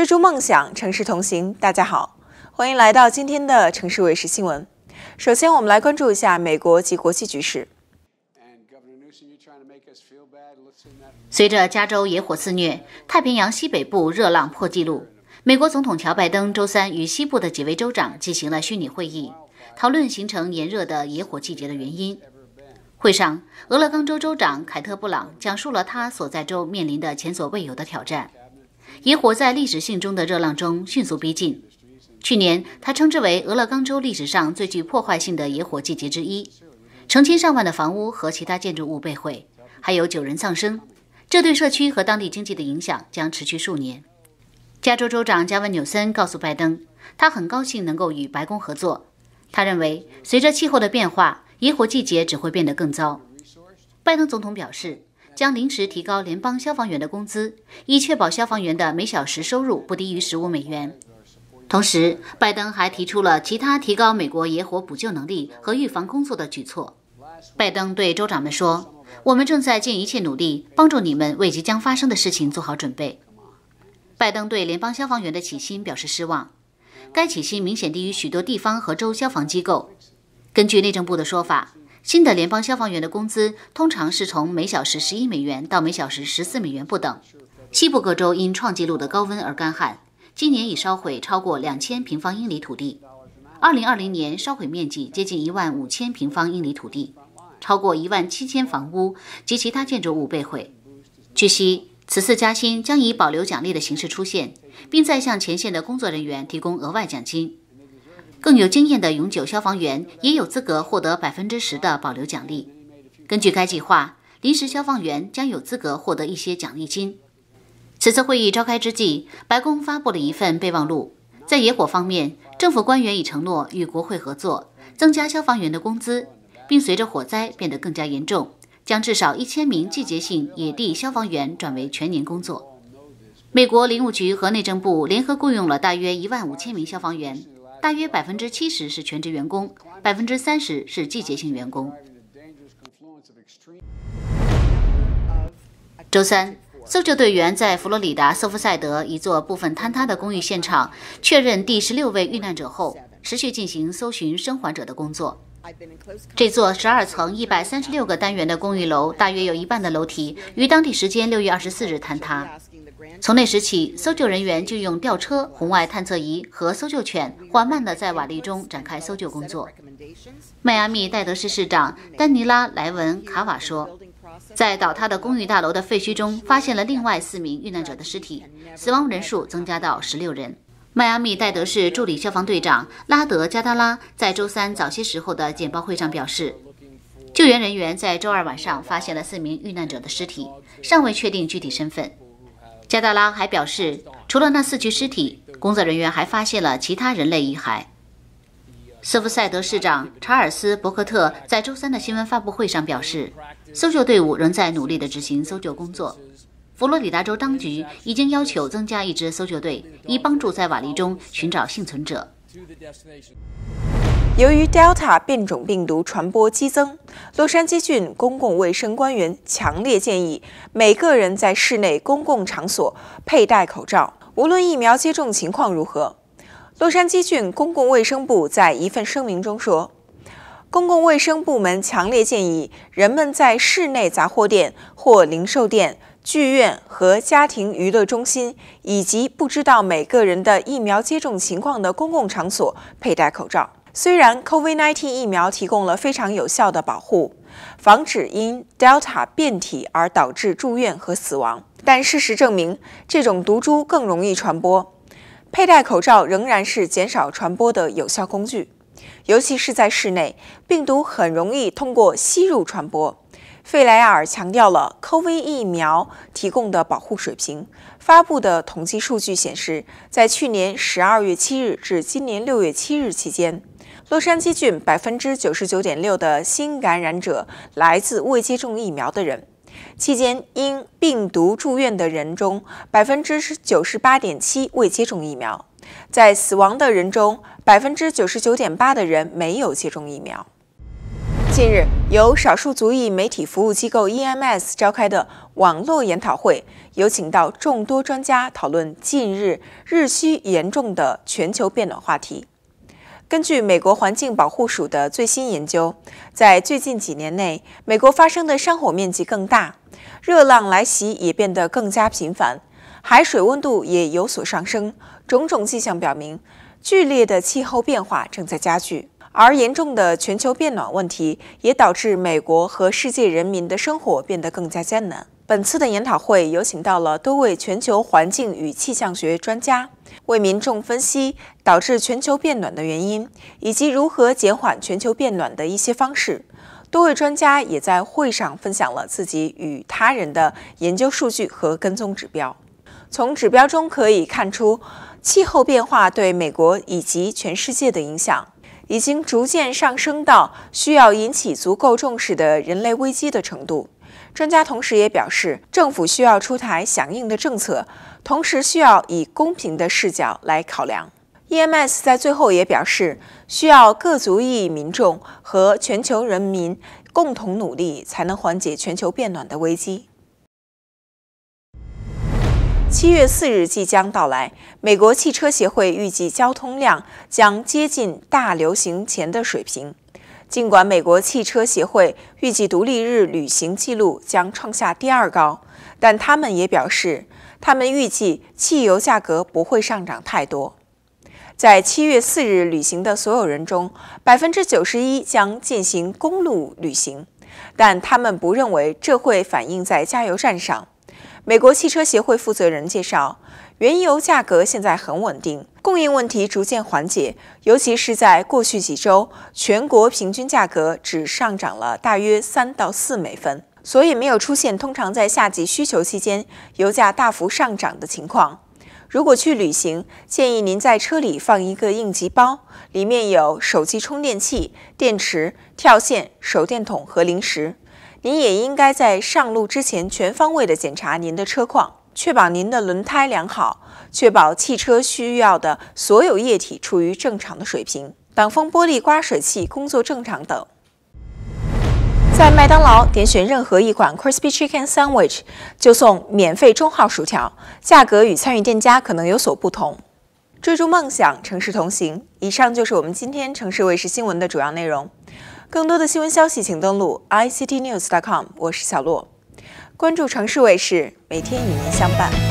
追逐梦想，城市同行。大家好，欢迎来到今天的城市卫视新闻。首先，我们来关注一下美国及国际局势。随着加州野火肆虐，太平洋西北部热浪破纪录。美国总统乔拜登周三与西部的几位州长进行了虚拟会议，讨论形成炎热的野火季节的原因。会上，俄勒冈州州长凯特·布朗讲述了他所在州面临的前所未有的挑战。野火在历史性中的热浪中迅速逼近。去年，他称之为俄勒冈州历史上最具破坏性的野火季节之一，成千上万的房屋和其他建筑物被毁，还有九人丧生。这对社区和当地经济的影响将持续数年。加州州长加文纽森告诉拜登，他很高兴能够与白宫合作。他认为，随着气候的变化，野火季节只会变得更糟。拜登总统表示。将临时提高联邦消防员的工资，以确保消防员的每小时收入不低于十五美元。同时，拜登还提出了其他提高美国野火补救能力和预防工作的举措。拜登对州长们说：“我们正在尽一切努力帮助你们为即将发生的事情做好准备。”拜登对联邦消防员的起薪表示失望，该起薪明显低于许多地方和州消防机构。根据内政部的说法。新的联邦消防员的工资通常是从每小时十一美元到每小时十四美元不等。西部各州因创纪录的高温而干旱，今年已烧毁超过两千平方英里土地，二零二零年烧毁面积接近一万五千平方英里土地，超过一万七千房屋及其他建筑物被毁。据悉，此次加薪将以保留奖励的形式出现，并再向前线的工作人员提供额外奖金。更有经验的永久消防员也有资格获得百分之十的保留奖励。根据该计划，临时消防员将有资格获得一些奖励金。此次会议召开之际，白宫发布了一份备忘录。在野火方面，政府官员已承诺与国会合作，增加消防员的工资，并随着火灾变得更加严重，将至少一千名季节性野地消防员转为全年工作。美国林务局和内政部联合雇佣了大约一万五千名消防员。大约百分之七十是全职员工，百分之三十是季节性员工。周三，搜救队员在佛罗里达瑟夫赛德一座部分坍塌的公寓现场确认第十六位遇难者后，持续进行搜寻生还者的工作。这座十二层、一百三十六个单元的公寓楼，大约有一半的楼梯于当地时间六月二十四日坍塌。从那时起，搜救人员就用吊车、红外探测仪和搜救犬缓慢地在瓦砾中展开搜救工作。迈阿密戴德市市长丹尼拉·莱文卡瓦说，在倒塌的公寓大楼的废墟中发现了另外四名遇难者的尸体，死亡人数增加到十六人。迈阿密戴德市助理消防队长拉德·加达拉在周三早些时候的简报会上表示，救援人员在周二晚上发现了四名遇难者的尸体，尚未确定具体身份。加达拉还表示，除了那四具尸体，工作人员还发现了其他人类遗骸。斯福赛德市长查尔斯·伯克特在周三的新闻发布会上表示，搜救队伍仍在努力地执行搜救工作。佛罗里达州当局已经要求增加一支搜救队，以帮助在瓦砾中寻找幸存者。由于 Delta 变种病毒传播激增，洛杉矶郡公共卫生官员强烈建议每个人在室内公共场所佩戴口罩，无论疫苗接种情况如何。洛杉矶郡公共卫生部在一份声明中说：“公共卫生部门强烈建议人们在室内杂货店或零售店、剧院和家庭娱乐中心，以及不知道每个人的疫苗接种情况的公共场所佩戴口罩。”虽然 COVID-19 疫苗提供了非常有效的保护，防止因 Delta 变体而导致住院和死亡，但事实证明，这种毒株更容易传播。佩戴口罩仍然是减少传播的有效工具，尤其是在室内，病毒很容易通过吸入传播。费莱尔强调了 COVID 疫苗提供的保护水平。发布的统计数据显示，在去年12月7日至今年6月7日期间，洛杉矶郡99.6%的新感染者来自未接种疫苗的人。期间因病毒住院的人中，98.7%未接种疫苗；在死亡的人中，99.8%的人没有接种疫苗。近日，由少数族裔媒体服务机构 E M S 召开的网络研讨会，有请到众多专家讨论近日日趋严重的全球变暖话题。根据美国环境保护署的最新研究，在最近几年内，美国发生的山火面积更大，热浪来袭也变得更加频繁，海水温度也有所上升，种种迹象表明，剧烈的气候变化正在加剧。而严重的全球变暖问题也导致美国和世界人民的生活变得更加艰难。本次的研讨会有请到了多位全球环境与气象学专家，为民众分析导致全球变暖的原因以及如何减缓全球变暖的一些方式。多位专家也在会上分享了自己与他人的研究数据和跟踪指标。从指标中可以看出，气候变化对美国以及全世界的影响。已经逐渐上升到需要引起足够重视的人类危机的程度。专家同时也表示，政府需要出台响应的政策，同时需要以公平的视角来考量。E.M.S 在最后也表示，需要各族裔民众和全球人民共同努力，才能缓解全球变暖的危机。七月四日即将到来，美国汽车协会预计交通量将接近大流行前的水平。尽管美国汽车协会预计独立日旅行记录将创下第二高，但他们也表示，他们预计汽油价格不会上涨太多。在七月四日旅行的所有人中，百分之九十一将进行公路旅行，但他们不认为这会反映在加油站上。美国汽车协会负责人介绍，原油价格现在很稳定，供应问题逐渐缓解，尤其是在过去几周，全国平均价格只上涨了大约三到四美分，所以没有出现通常在夏季需求期间油价大幅上涨的情况。如果去旅行，建议您在车里放一个应急包，里面有手机充电器、电池、跳线、手电筒和零食。您也应该在上路之前全方位的检查您的车况，确保您的轮胎良好，确保汽车需要的所有液体处于正常的水平，挡风玻璃刮水器工作正常等。在麦当劳点选任何一款 Crispy Chicken Sandwich 就送免费中号薯条，价格与参与店家可能有所不同。追逐梦想，城市同行。以上就是我们今天城市卫视新闻的主要内容。更多的新闻消息，请登录 ictnews.com。我是小洛，关注城市卫视，每天与您相伴。